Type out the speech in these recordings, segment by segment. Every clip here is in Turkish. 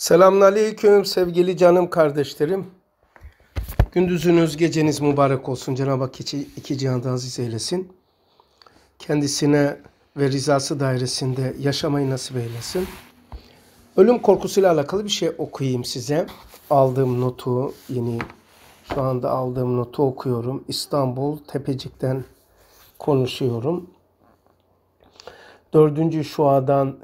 Selamünaleyküm sevgili canım kardeşlerim. Gündüzünüz, geceniz mübarek olsun. Cenab-ı Hak iki, iki cihanda aziz eylesin. Kendisine ve rızası dairesinde yaşamayı nasip eylesin. Ölüm korkusuyla alakalı bir şey okuyayım size. Aldığım notu, yeni şu anda aldığım notu okuyorum. İstanbul Tepecik'ten konuşuyorum. Dördüncü şuadan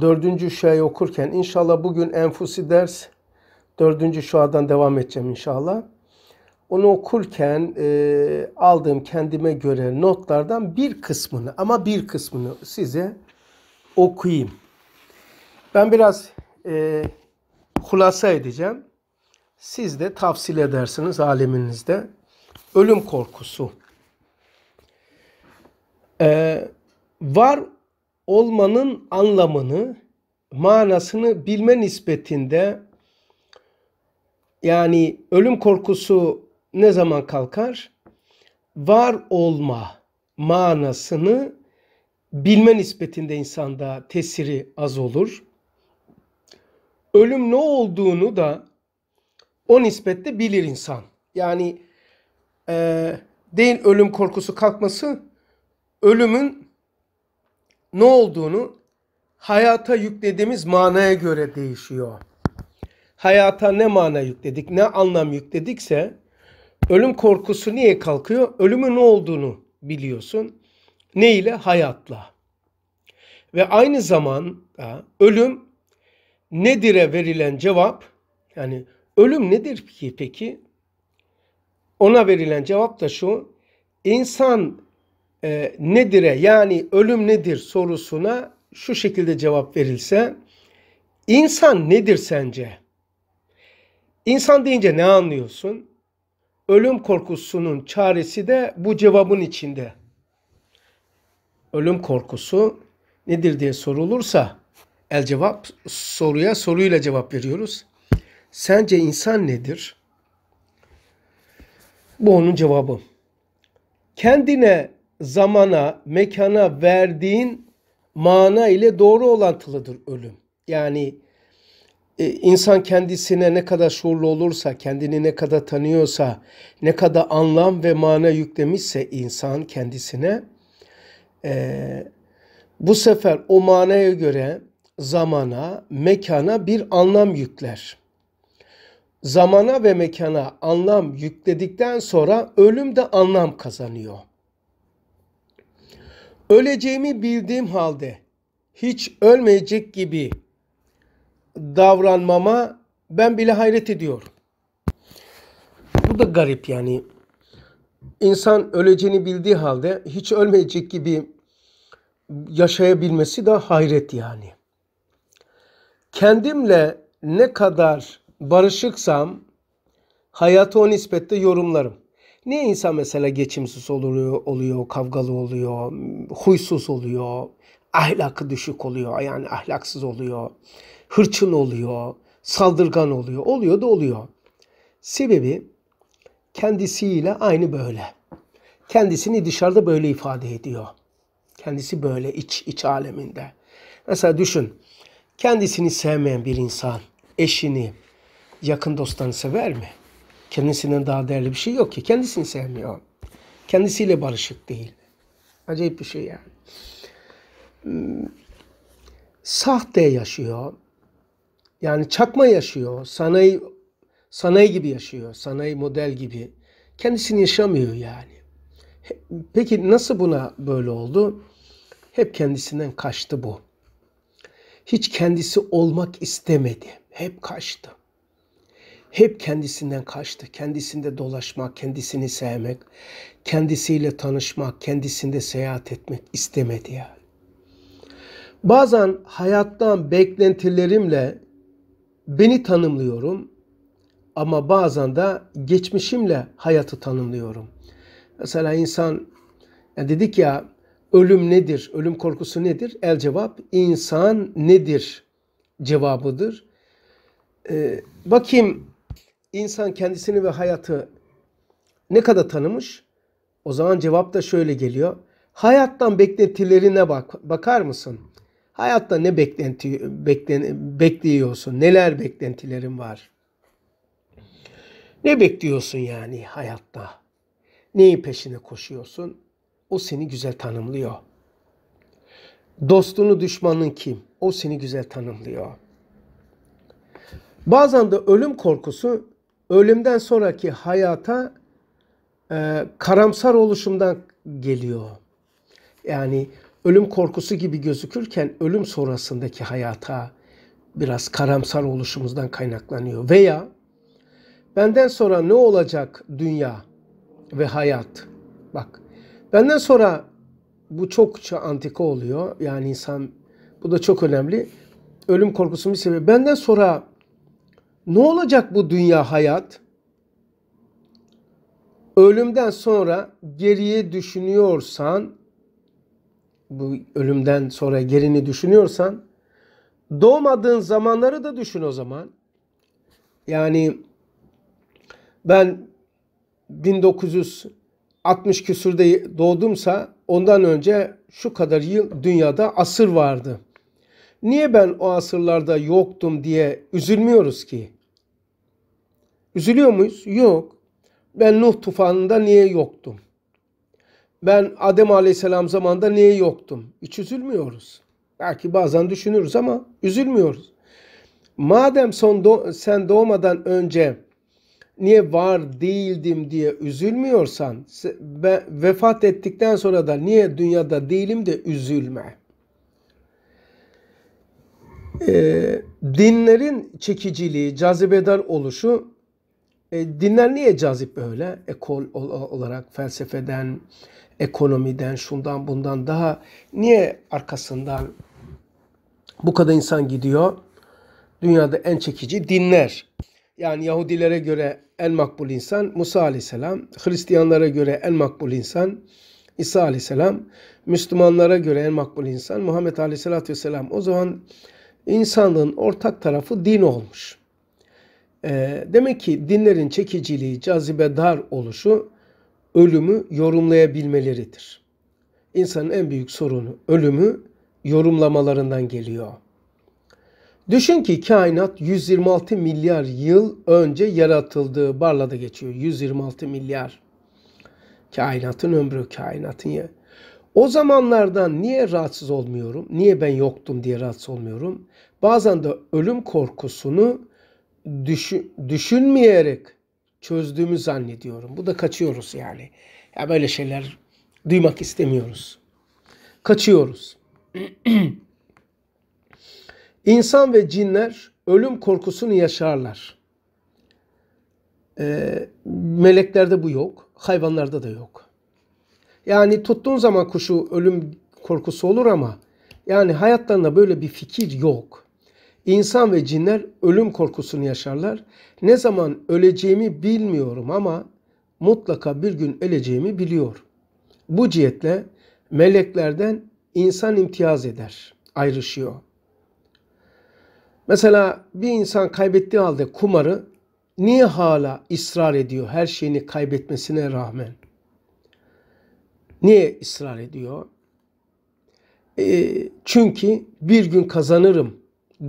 dördüncü şuayı okurken inşallah bugün enfusi ders dördüncü şuadan devam edeceğim inşallah. Onu okurken e, aldığım kendime göre notlardan bir kısmını ama bir kısmını size okuyayım. Ben biraz e, hulasa edeceğim. Siz de tafsil edersiniz aleminizde. Ölüm korkusu. Ee, var olmanın anlamını, manasını bilme nispetinde yani ölüm korkusu ne zaman kalkar? Var olma manasını bilme nispetinde insanda tesiri az olur. Ölüm ne olduğunu da o nispette bilir insan. Yani e, değil ölüm korkusu kalkması, ölümün ne olduğunu hayata yüklediğimiz manaya göre değişiyor. Hayata ne mana yükledik, ne anlam yükledikse ölüm korkusu niye kalkıyor? Ölümün ne olduğunu biliyorsun. Ne ile? Hayatla. Ve aynı zamanda ölüm nedire verilen cevap yani ölüm nedir ki peki? Ona verilen cevap da şu. insan ee, e, nedire yani ölüm nedir sorusuna şu şekilde cevap verilse insan nedir sence? İnsan deyince ne anlıyorsun? Ölüm korkusunun çaresi de bu cevabın içinde. Ölüm korkusu nedir diye sorulursa el cevap soruya soruyla cevap veriyoruz. Sence insan nedir? Bu onun cevabı. Kendine zamana, mekana verdiğin mana ile doğru olantılıdır ölüm. Yani e, insan kendisine ne kadar şuurlu olursa, kendini ne kadar tanıyorsa, ne kadar anlam ve mana yüklemişse insan kendisine e, bu sefer o manaya göre zamana, mekana bir anlam yükler. Zamana ve mekana anlam yükledikten sonra ölüm de anlam kazanıyor. Öleceğimi bildiğim halde hiç ölmeyecek gibi davranmama ben bile hayret ediyorum. Bu da garip yani. İnsan öleceğini bildiği halde hiç ölmeyecek gibi yaşayabilmesi de hayret yani. Kendimle ne kadar barışıksam hayatı o nispette yorumlarım. Niye insan mesela geçimsiz oluyor, oluyor, kavgalı oluyor, huysuz oluyor, ahlakı düşük oluyor, yani ahlaksız oluyor, hırçın oluyor, saldırgan oluyor, oluyor da oluyor. Sebebi kendisiyle aynı böyle. Kendisini dışarıda böyle ifade ediyor. Kendisi böyle iç iç aleminde. Mesela düşün. Kendisini sevmeyen bir insan eşini, yakın dostlarını sever mi? Kendisinden daha değerli bir şey yok ki. Kendisini sevmiyor. Kendisiyle barışık değil. Acayip bir şey yani. Hmm. Sahte yaşıyor. Yani çakma yaşıyor. Sanayi sanayi gibi yaşıyor. Sanayi model gibi. Kendisini yaşamıyor yani. Peki nasıl buna böyle oldu? Hep kendisinden kaçtı bu. Hiç kendisi olmak istemedi. Hep kaçtı hep kendisinden kaçtı. Kendisinde dolaşmak, kendisini sevmek, kendisiyle tanışmak, kendisinde seyahat etmek istemedi yani. Bazen hayattan beklentilerimle beni tanımlıyorum ama bazen de geçmişimle hayatı tanımlıyorum. Mesela insan yani dedik ya ölüm nedir? Ölüm korkusu nedir? El cevap insan nedir cevabıdır. Ee, bakayım insan kendisini ve hayatı ne kadar tanımış? O zaman cevap da şöyle geliyor. Hayattan beklentilerine bak bakar mısın? Hayatta ne beklenti beklen, bekliyorsun? Neler beklentilerin var? Ne bekliyorsun yani hayatta? Neyin peşine koşuyorsun? O seni güzel tanımlıyor. Dostunu düşmanın kim? O seni güzel tanımlıyor. Bazen de ölüm korkusu ölümden sonraki hayata e, karamsar oluşumdan geliyor. Yani ölüm korkusu gibi gözükürken ölüm sonrasındaki hayata biraz karamsar oluşumuzdan kaynaklanıyor. Veya benden sonra ne olacak dünya ve hayat? Bak benden sonra bu çokça antika oluyor. Yani insan bu da çok önemli. Ölüm korkusunun bir sebebi. Benden sonra ne olacak bu dünya hayat? Ölümden sonra geriye düşünüyorsan bu ölümden sonra gerini düşünüyorsan doğmadığın zamanları da düşün o zaman. Yani ben 1960 küsürde doğdumsa ondan önce şu kadar yıl dünyada asır vardı. Niye ben o asırlarda yoktum diye üzülmüyoruz ki? Üzülüyor muyuz? Yok. Ben Nuh tufanında niye yoktum? Ben Adem Aleyhisselam zamanında niye yoktum? Hiç üzülmüyoruz. Belki bazen düşünürüz ama üzülmüyoruz. Madem son do- sen doğmadan önce niye var değildim diye üzülmüyorsan ve vefat ettikten sonra da niye dünyada değilim de üzülme. Ee, dinlerin çekiciliği, cazibedar oluşu e, dinler niye cazip böyle? Ekol olarak felsefeden, ekonomiden, şundan bundan daha niye arkasından bu kadar insan gidiyor? Dünyada en çekici dinler. Yani Yahudilere göre en makbul insan Musa Aleyhisselam, Hristiyanlara göre en makbul insan İsa Aleyhisselam, Müslümanlara göre en makbul insan Muhammed Aleyhisselatü Vesselam. O zaman insanlığın ortak tarafı din olmuş. Ee, demek ki dinlerin çekiciliği, cazibe dar oluşu ölümü yorumlayabilmeleridir. İnsanın en büyük sorunu ölümü yorumlamalarından geliyor. Düşün ki kainat 126 milyar yıl önce yaratıldığı barlada geçiyor. 126 milyar. Kainatın ömrü, kainatın ya. O zamanlardan niye rahatsız olmuyorum? Niye ben yoktum diye rahatsız olmuyorum? Bazen de ölüm korkusunu düşün, düşünmeyerek çözdüğümü zannediyorum. Bu da kaçıyoruz yani. Ya böyle şeyler duymak istemiyoruz. Kaçıyoruz. İnsan ve cinler ölüm korkusunu yaşarlar. Ee, meleklerde bu yok, hayvanlarda da yok. Yani tuttuğun zaman kuşu ölüm korkusu olur ama yani hayatlarında böyle bir fikir yok. İnsan ve cinler ölüm korkusunu yaşarlar. Ne zaman öleceğimi bilmiyorum ama mutlaka bir gün öleceğimi biliyor. Bu cihetle meleklerden insan imtiyaz eder, ayrışıyor. Mesela bir insan kaybettiği halde kumarı niye hala ısrar ediyor her şeyini kaybetmesine rağmen? Niye ısrar ediyor? E, çünkü bir gün kazanırım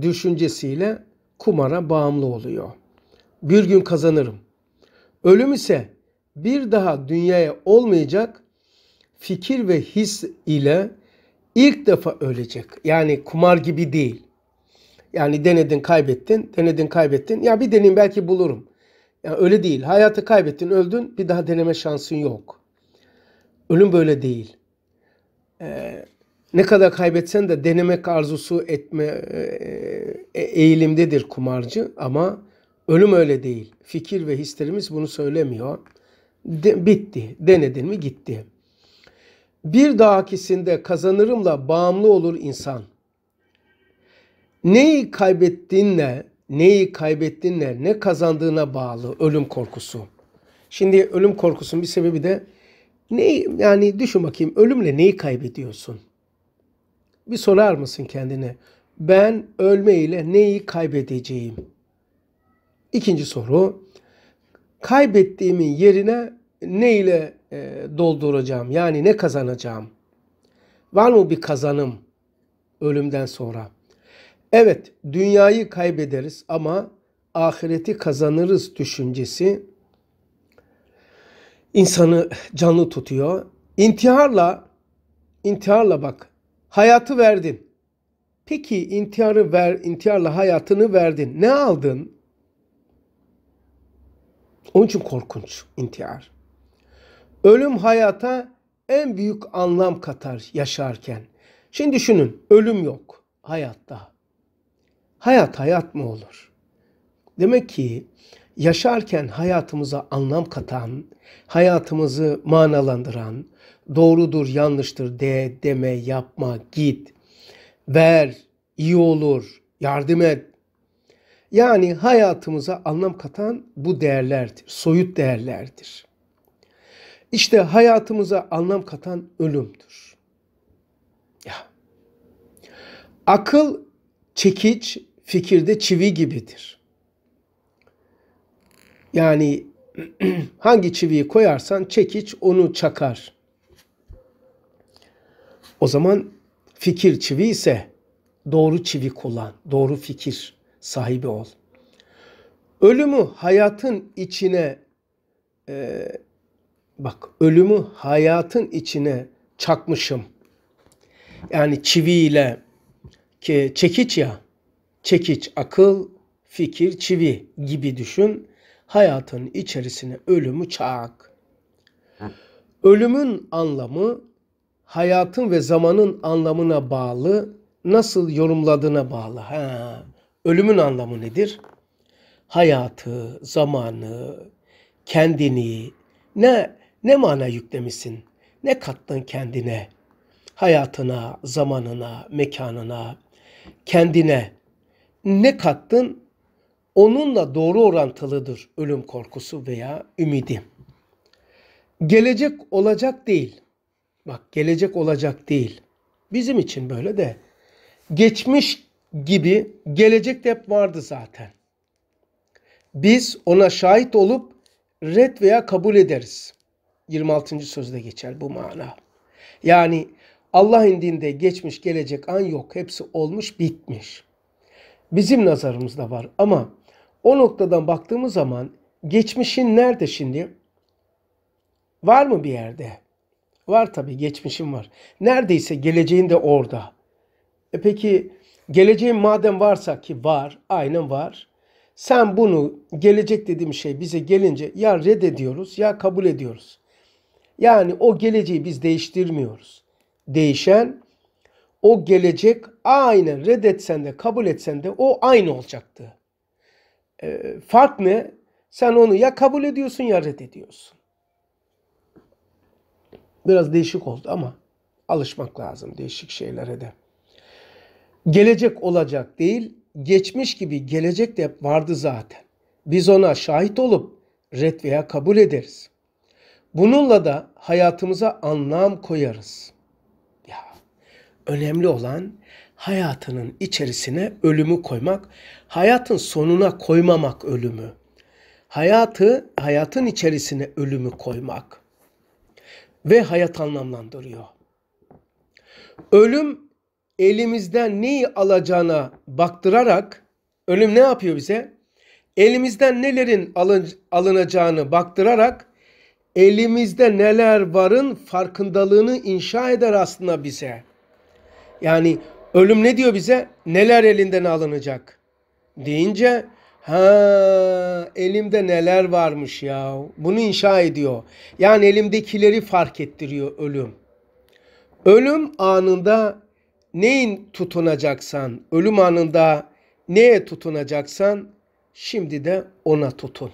düşüncesiyle kumara bağımlı oluyor. Bir gün kazanırım. Ölüm ise bir daha dünyaya olmayacak fikir ve his ile ilk defa ölecek. Yani kumar gibi değil. Yani denedin kaybettin, denedin kaybettin. Ya bir deneyim belki bulurum. Yani öyle değil. Hayatı kaybettin, öldün. Bir daha deneme şansın yok. Ölüm böyle değil. Ee, ne kadar kaybetsen de denemek arzusu etme e, e, eğilimdedir kumarcı ama ölüm öyle değil. Fikir ve hislerimiz bunu söylemiyor. De, bitti. Denedin mi gitti. Bir dahakisinde kazanırımla bağımlı olur insan. Neyi kaybettiğinle, neyi kaybettiğinle ne kazandığına bağlı ölüm korkusu. Şimdi ölüm korkusunun bir sebebi de ne yani düşün bakayım ölümle neyi kaybediyorsun? bir sorar mısın kendine? Ben ölme ile neyi kaybedeceğim? İkinci soru. Kaybettiğimin yerine ne ile e, dolduracağım? Yani ne kazanacağım? Var mı bir kazanım ölümden sonra? Evet, dünyayı kaybederiz ama ahireti kazanırız düşüncesi insanı canlı tutuyor. İntiharla intiharla bak Hayatı verdin. Peki intiharı ver, intiharla hayatını verdin. Ne aldın? Onun için korkunç intihar. Ölüm hayata en büyük anlam katar yaşarken. Şimdi düşünün ölüm yok hayatta. Hayat hayat mı olur? Demek ki yaşarken hayatımıza anlam katan, hayatımızı manalandıran, doğrudur, yanlıştır de, deme, yapma, git, ver, iyi olur, yardım et. Yani hayatımıza anlam katan bu değerlerdir, soyut değerlerdir. İşte hayatımıza anlam katan ölümdür. Ya. Akıl çekiç fikirde çivi gibidir.'' Yani hangi çiviyi koyarsan çekiç onu çakar. O zaman fikir çivi ise doğru çivi kullan, doğru fikir sahibi ol. Ölümü hayatın içine e, bak ölümü hayatın içine çakmışım. Yani çiviyle ki çekiç ya. Çekiç akıl, fikir, çivi gibi düşün hayatın içerisine ölümü çak. Ölümün anlamı hayatın ve zamanın anlamına bağlı, nasıl yorumladığına bağlı. Ha. Ölümün anlamı nedir? Hayatı, zamanı, kendini ne ne mana yüklemişsin? Ne kattın kendine? Hayatına, zamanına, mekanına, kendine ne kattın? onunla doğru orantılıdır ölüm korkusu veya ümidi. Gelecek olacak değil. Bak gelecek olacak değil. Bizim için böyle de geçmiş gibi gelecek de hep vardı zaten. Biz ona şahit olup red veya kabul ederiz. 26. sözde geçer bu mana. Yani Allah indinde geçmiş gelecek an yok. Hepsi olmuş bitmiş. Bizim nazarımızda var ama o noktadan baktığımız zaman geçmişin nerede şimdi? Var mı bir yerde? Var tabii geçmişim var. Neredeyse geleceğin de orada. E peki geleceğin madem varsa ki var, aynen var. Sen bunu gelecek dediğim şey bize gelince ya reddediyoruz ya kabul ediyoruz. Yani o geleceği biz değiştirmiyoruz. Değişen o gelecek aynen reddetsen de kabul etsen de o aynı olacaktı. Ee, fark ne? Sen onu ya kabul ediyorsun ya reddediyorsun. Biraz değişik oldu ama alışmak lazım değişik şeylere de. Gelecek olacak değil, geçmiş gibi gelecek de vardı zaten. Biz ona şahit olup red veya kabul ederiz. Bununla da hayatımıza anlam koyarız. Ya önemli olan hayatının içerisine ölümü koymak, hayatın sonuna koymamak ölümü. Hayatı, hayatın içerisine ölümü koymak ve hayat anlamlandırıyor. Ölüm elimizden neyi alacağına baktırarak ölüm ne yapıyor bize? Elimizden nelerin alın, alınacağını baktırarak elimizde neler varın farkındalığını inşa eder aslında bize. Yani Ölüm ne diyor bize? Neler elinden alınacak? Deyince ha elimde neler varmış ya. Bunu inşa ediyor. Yani elimdekileri fark ettiriyor ölüm. Ölüm anında neyin tutunacaksan, ölüm anında neye tutunacaksan şimdi de ona tutun.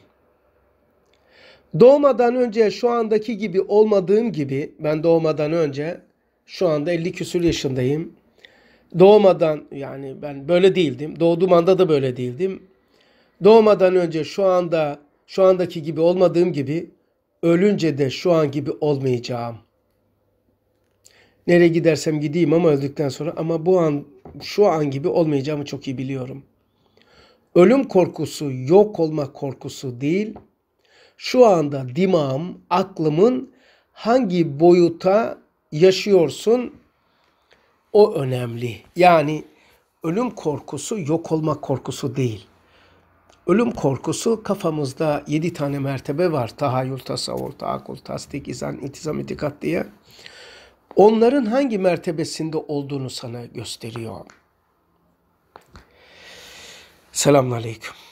Doğmadan önce şu andaki gibi olmadığım gibi ben doğmadan önce şu anda 50 küsür yaşındayım doğmadan yani ben böyle değildim. Doğduğum anda da böyle değildim. Doğmadan önce şu anda şu andaki gibi olmadığım gibi ölünce de şu an gibi olmayacağım. Nereye gidersem gideyim ama öldükten sonra ama bu an şu an gibi olmayacağımı çok iyi biliyorum. Ölüm korkusu yok olma korkusu değil. Şu anda dimağım, aklımın hangi boyuta yaşıyorsun o önemli. Yani ölüm korkusu yok olmak korkusu değil. Ölüm korkusu kafamızda yedi tane mertebe var. Tahayyül, tasavvur, taakul, tasdik, izan, itizam, itikat diye. Onların hangi mertebesinde olduğunu sana gösteriyor. Selamun Aleyküm.